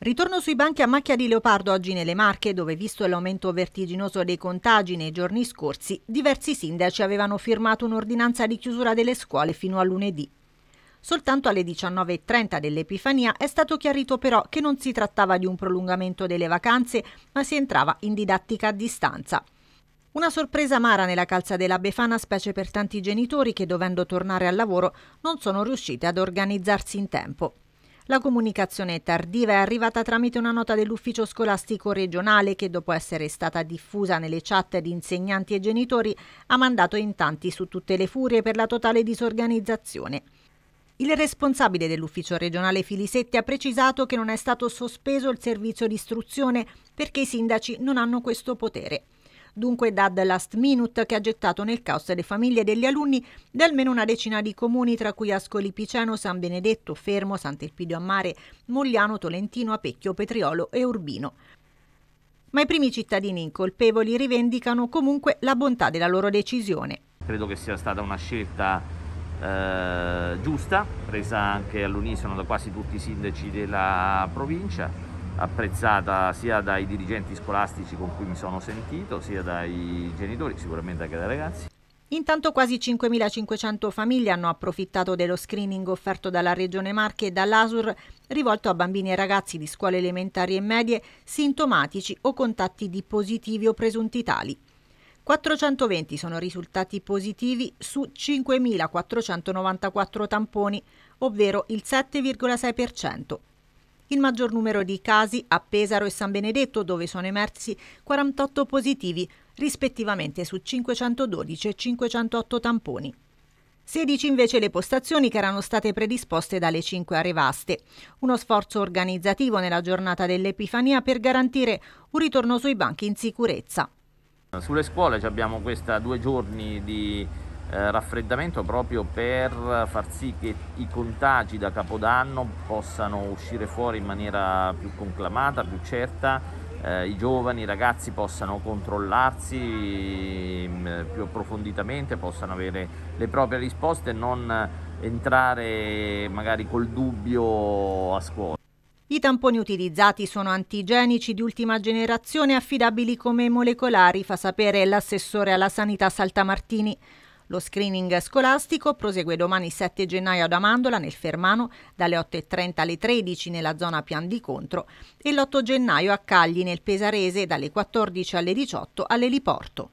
Ritorno sui banchi a macchia di leopardo oggi nelle Marche, dove visto l'aumento vertiginoso dei contagi nei giorni scorsi, diversi sindaci avevano firmato un'ordinanza di chiusura delle scuole fino a lunedì. Soltanto alle 19.30 dell'Epifania è stato chiarito però che non si trattava di un prolungamento delle vacanze, ma si entrava in didattica a distanza. Una sorpresa amara nella calza della Befana, specie per tanti genitori che dovendo tornare al lavoro non sono riusciti ad organizzarsi in tempo. La comunicazione tardiva è arrivata tramite una nota dell'ufficio scolastico regionale che dopo essere stata diffusa nelle chat di insegnanti e genitori ha mandato in tanti su tutte le furie per la totale disorganizzazione. Il responsabile dell'ufficio regionale Filisetti ha precisato che non è stato sospeso il servizio di istruzione perché i sindaci non hanno questo potere dunque dad last minute che ha gettato nel caos le famiglie degli alunni di almeno una decina di comuni tra cui Ascoli Piceno, San Benedetto, Fermo, Sant'Elpidio a Mare, Mogliano, Tolentino, Apecchio, Petriolo e Urbino. Ma i primi cittadini incolpevoli rivendicano comunque la bontà della loro decisione. Credo che sia stata una scelta eh, giusta, presa anche all'unisono da quasi tutti i sindaci della provincia apprezzata sia dai dirigenti scolastici con cui mi sono sentito, sia dai genitori, sicuramente anche dai ragazzi. Intanto quasi 5.500 famiglie hanno approfittato dello screening offerto dalla Regione Marche e dall'ASUR rivolto a bambini e ragazzi di scuole elementari e medie sintomatici o contatti di positivi o presunti tali. 420 sono risultati positivi su 5.494 tamponi, ovvero il 7,6% il maggior numero di casi a Pesaro e San Benedetto, dove sono emersi 48 positivi, rispettivamente su 512 e 508 tamponi. 16 invece le postazioni che erano state predisposte dalle 5 arevaste. Uno sforzo organizzativo nella giornata dell'Epifania per garantire un ritorno sui banchi in sicurezza. Sulle scuole abbiamo questa due giorni di eh, raffreddamento proprio per far sì che i contagi da Capodanno possano uscire fuori in maniera più conclamata, più certa, eh, i giovani, i ragazzi possano controllarsi mm, più approfonditamente, possano avere le proprie risposte e non entrare magari col dubbio a scuola. I tamponi utilizzati sono antigenici di ultima generazione affidabili come molecolari, fa sapere l'assessore alla sanità Saltamartini. Lo screening scolastico prosegue domani 7 gennaio ad Amandola nel Fermano dalle 8.30 alle 13 nella zona Pian di Contro e l'8 gennaio a Cagli nel Pesarese dalle 14 alle 18 all'eliporto.